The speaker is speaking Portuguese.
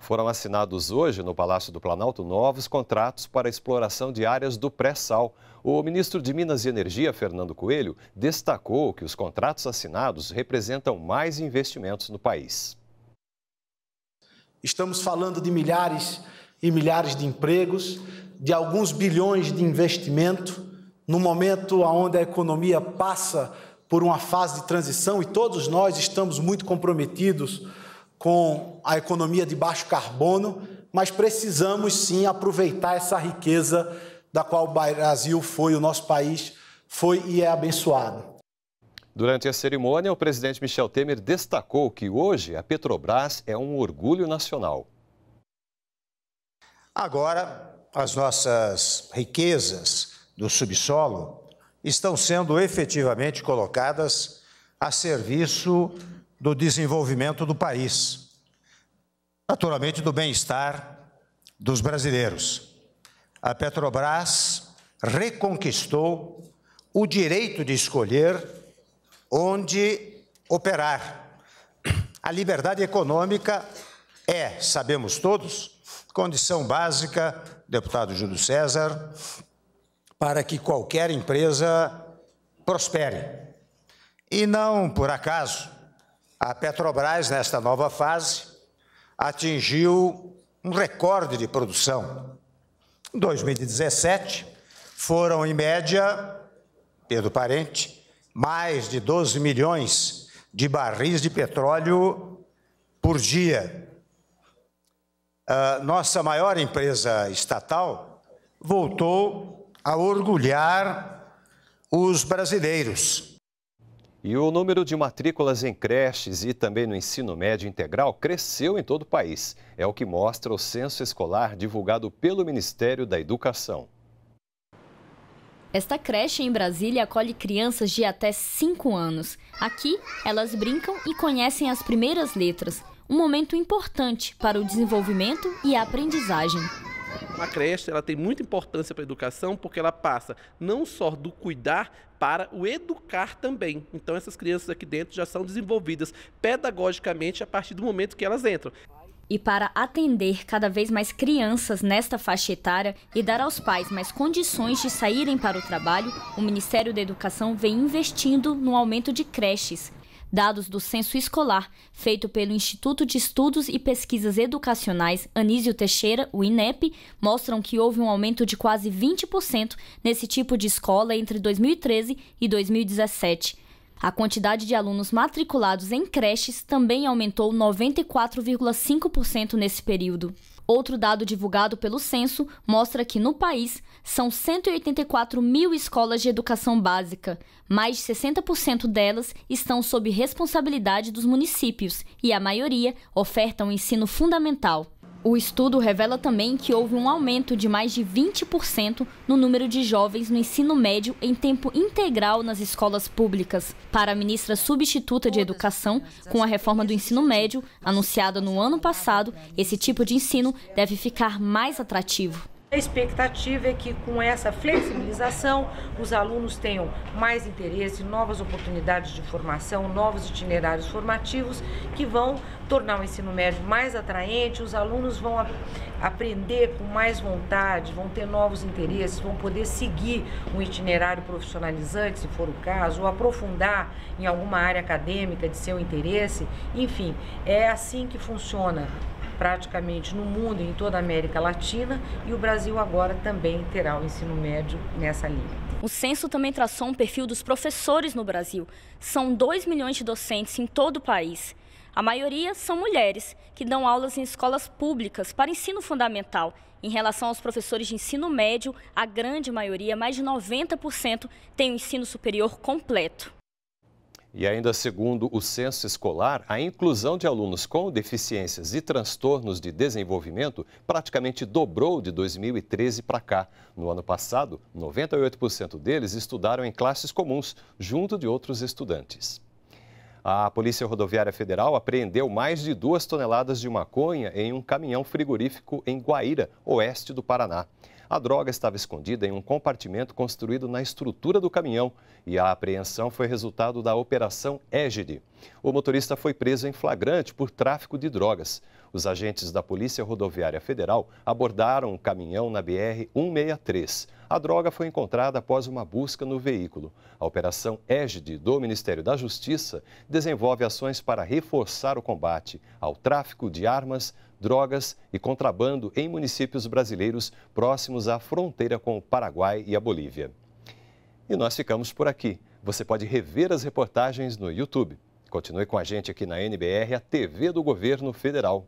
Foram assinados hoje, no Palácio do Planalto, novos contratos para exploração de áreas do pré-sal. O ministro de Minas e Energia, Fernando Coelho, destacou que os contratos assinados representam mais investimentos no país. Estamos falando de milhares e milhares de empregos, de alguns bilhões de investimento, no momento onde a economia passa por uma fase de transição e todos nós estamos muito comprometidos com a economia de baixo carbono, mas precisamos sim aproveitar essa riqueza da qual o Brasil foi, o nosso país foi e é abençoado. Durante a cerimônia, o presidente Michel Temer destacou que hoje a Petrobras é um orgulho nacional. Agora, as nossas riquezas do subsolo estão sendo efetivamente colocadas a serviço do desenvolvimento do país, naturalmente do bem-estar dos brasileiros. A Petrobras reconquistou o direito de escolher onde operar. A liberdade econômica é, sabemos todos, condição básica, deputado Júlio César, para que qualquer empresa prospere. E não por acaso a Petrobras, nesta nova fase, atingiu um recorde de produção. Em 2017, foram, em média, Pedro Parente, mais de 12 milhões de barris de petróleo por dia. A nossa maior empresa estatal voltou a orgulhar os brasileiros e o número de matrículas em creches e também no ensino médio integral cresceu em todo o país. É o que mostra o censo escolar divulgado pelo Ministério da Educação. Esta creche em Brasília acolhe crianças de até 5 anos. Aqui, elas brincam e conhecem as primeiras letras, um momento importante para o desenvolvimento e a aprendizagem a creche ela tem muita importância para a educação porque ela passa não só do cuidar para o educar também. Então essas crianças aqui dentro já são desenvolvidas pedagogicamente a partir do momento que elas entram. E para atender cada vez mais crianças nesta faixa etária e dar aos pais mais condições de saírem para o trabalho, o Ministério da Educação vem investindo no aumento de creches dados do censo escolar feito pelo Instituto de Estudos e Pesquisas Educacionais Anísio Teixeira, o INEP, mostram que houve um aumento de quase 20% nesse tipo de escola entre 2013 e 2017. A quantidade de alunos matriculados em creches também aumentou 94,5% nesse período. Outro dado divulgado pelo censo mostra que no país são 184 mil escolas de educação básica. Mais de 60% delas estão sob responsabilidade dos municípios e a maioria ofertam um ensino fundamental. O estudo revela também que houve um aumento de mais de 20% no número de jovens no ensino médio em tempo integral nas escolas públicas. Para a ministra substituta de Educação, com a reforma do ensino médio, anunciada no ano passado, esse tipo de ensino deve ficar mais atrativo. A expectativa é que com essa flexibilização os alunos tenham mais interesse, novas oportunidades de formação, novos itinerários formativos que vão tornar o ensino médio mais atraente, os alunos vão aprender com mais vontade, vão ter novos interesses, vão poder seguir um itinerário profissionalizante, se for o caso, ou aprofundar em alguma área acadêmica de seu interesse. Enfim, é assim que funciona praticamente no mundo, em toda a América Latina, e o Brasil agora também terá o ensino médio nessa linha. O censo também traçou um perfil dos professores no Brasil. São 2 milhões de docentes em todo o país. A maioria são mulheres, que dão aulas em escolas públicas para ensino fundamental. Em relação aos professores de ensino médio, a grande maioria, mais de 90%, tem o ensino superior completo. E ainda segundo o censo escolar, a inclusão de alunos com deficiências e transtornos de desenvolvimento praticamente dobrou de 2013 para cá. No ano passado, 98% deles estudaram em classes comuns, junto de outros estudantes. A Polícia Rodoviária Federal apreendeu mais de duas toneladas de maconha em um caminhão frigorífico em Guaíra, oeste do Paraná. A droga estava escondida em um compartimento construído na estrutura do caminhão e a apreensão foi resultado da Operação Égide. O motorista foi preso em flagrante por tráfico de drogas. Os agentes da Polícia Rodoviária Federal abordaram o caminhão na BR-163. A droga foi encontrada após uma busca no veículo. A Operação Égide do Ministério da Justiça desenvolve ações para reforçar o combate ao tráfico de armas, drogas e contrabando em municípios brasileiros próximos à fronteira com o Paraguai e a Bolívia. E nós ficamos por aqui. Você pode rever as reportagens no YouTube. Continue com a gente aqui na NBR, a TV do Governo Federal.